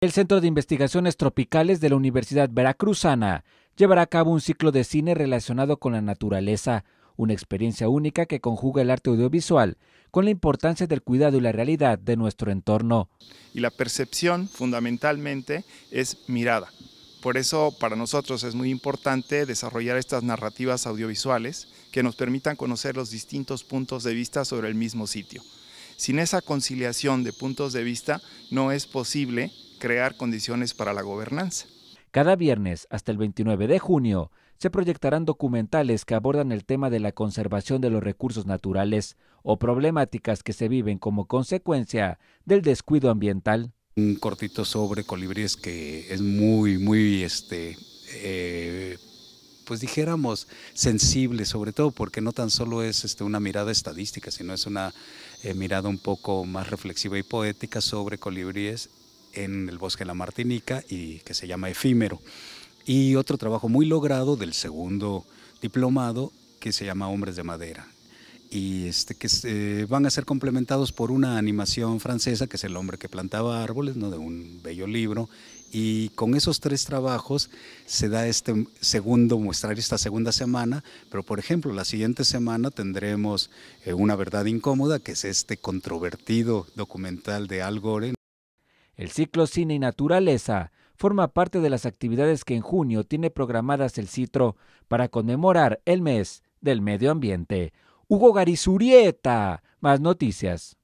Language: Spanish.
El Centro de Investigaciones Tropicales de la Universidad Veracruzana llevará a cabo un ciclo de cine relacionado con la naturaleza, una experiencia única que conjuga el arte audiovisual con la importancia del cuidado y la realidad de nuestro entorno. Y la percepción fundamentalmente es mirada, por eso para nosotros es muy importante desarrollar estas narrativas audiovisuales que nos permitan conocer los distintos puntos de vista sobre el mismo sitio. Sin esa conciliación de puntos de vista no es posible crear condiciones para la gobernanza. Cada viernes hasta el 29 de junio se proyectarán documentales que abordan el tema de la conservación de los recursos naturales o problemáticas que se viven como consecuencia del descuido ambiental un cortito sobre colibríes que es muy, muy, este, eh, pues dijéramos, sensible, sobre todo porque no tan solo es este, una mirada estadística, sino es una eh, mirada un poco más reflexiva y poética sobre colibríes en el bosque de la Martinica y que se llama Efímero. Y otro trabajo muy logrado del segundo diplomado que se llama Hombres de Madera y este, que van a ser complementados por una animación francesa, que es El hombre que plantaba árboles, ¿no? de un bello libro. Y con esos tres trabajos se da este segundo muestrario, esta segunda semana, pero por ejemplo, la siguiente semana tendremos eh, Una verdad incómoda, que es este controvertido documental de Al Gore. El ciclo Cine y Naturaleza forma parte de las actividades que en junio tiene programadas el CITRO para conmemorar el mes del medio ambiente. Hugo Garizurieta. Más noticias.